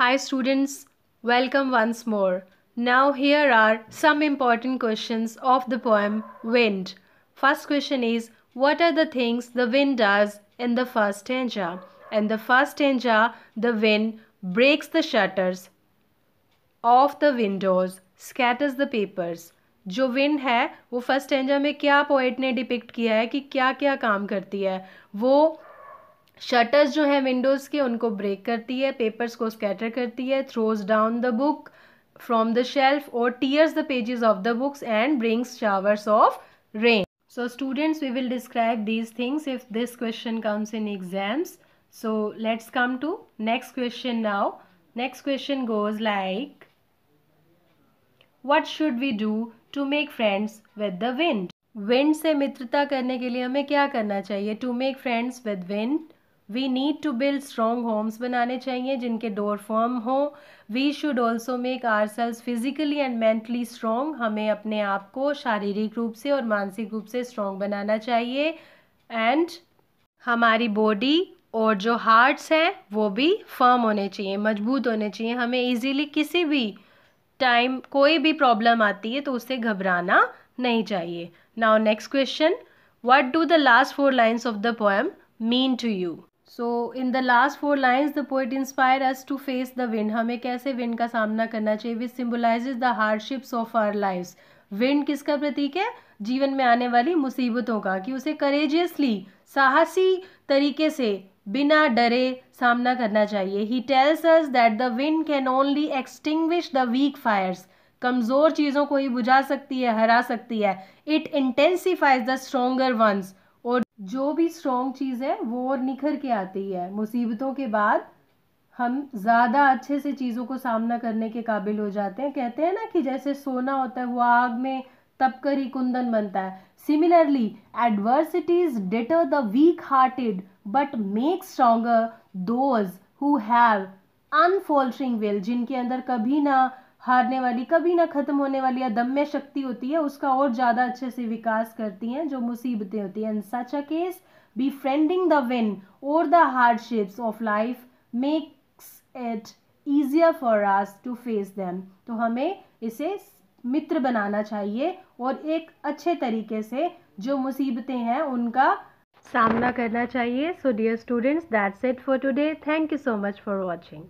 Hi students, welcome once more. Now here are some important questions of the poem Wind. First question is what are the things the wind does in the first stanza? In the first stanza, the wind breaks the shutters of the windows, scatters the papers. जो wind है वो first stanza में क्या poet ने depict किया है कि क्या क्या काम करती है वो शटर्स जो है विंडोज़ के उनको ब्रेक करती है पेपर्स को स्कैटर करती है throws down the book from the shelf और tears the pages of the books and brings showers of rain so students we will describe these things if this question comes in exams so let's come to next question now next question goes like what should we do to make friends with the wind wind से मित्रता करने के लिए हमें क्या करना चाहिए to make friends with wind we need to build strong homes बनाने चाहिए जिनके डोर फॉर्म हो we should also make ourselves physically and mentally strong हमें अपने आप को शारीरिक रूप से और मानसिक रूप से स्ट्रॉन्ग बनाना चाहिए एंड हमारी बॉडी और जो हार्ट्स हैं वो भी फर्म होने चाहिए मजबूत होने चाहिए हमें इजीली किसी भी टाइम कोई भी प्रॉब्लम आती है तो उससे घबराना नहीं चाहिए now next question what do the last four lines of the poem mean to you so in the last four lines the poet inspire us to face the wind हमें कैसे विंड का सामना करना चाहिए which symbolize the hardships of our life wind किसका प्रतीक है जीवन में आने वाली मुसीबतों का कि उसे करेजियसली साहसी तरीके से बिना डरे सामना करना चाहिए he tells us that the wind can only extinguish the weak fires कमज़ोर चीज़ों को ही बुझा सकती है हरा सकती है it intensifies the stronger ones जो भी स्ट्रॉन्ग चीज़ है वो और निखर के आती है मुसीबतों के बाद हम ज़्यादा अच्छे से चीज़ों को सामना करने के काबिल हो जाते हैं कहते हैं ना कि जैसे सोना होता है वो आग में तप कर ही कुंदन बनता है similarly adversities deter the weak hearted but make stronger those who have unfaltering will जिनके अंदर कभी ना हारने वाली कभी ना ख़त्म होने वाली अदम्य शक्ति होती है उसका और ज़्यादा अच्छे से विकास करती हैं जो मुसीबतें होती हैं in such a case befriending the wind और the hardships of life makes it easier for us to face them तो हमें इसे मित्र बनाना चाहिए और एक अच्छे तरीके से जो मुसीबतें हैं उनका सामना करना चाहिए so dear students that's it for today thank you so much for watching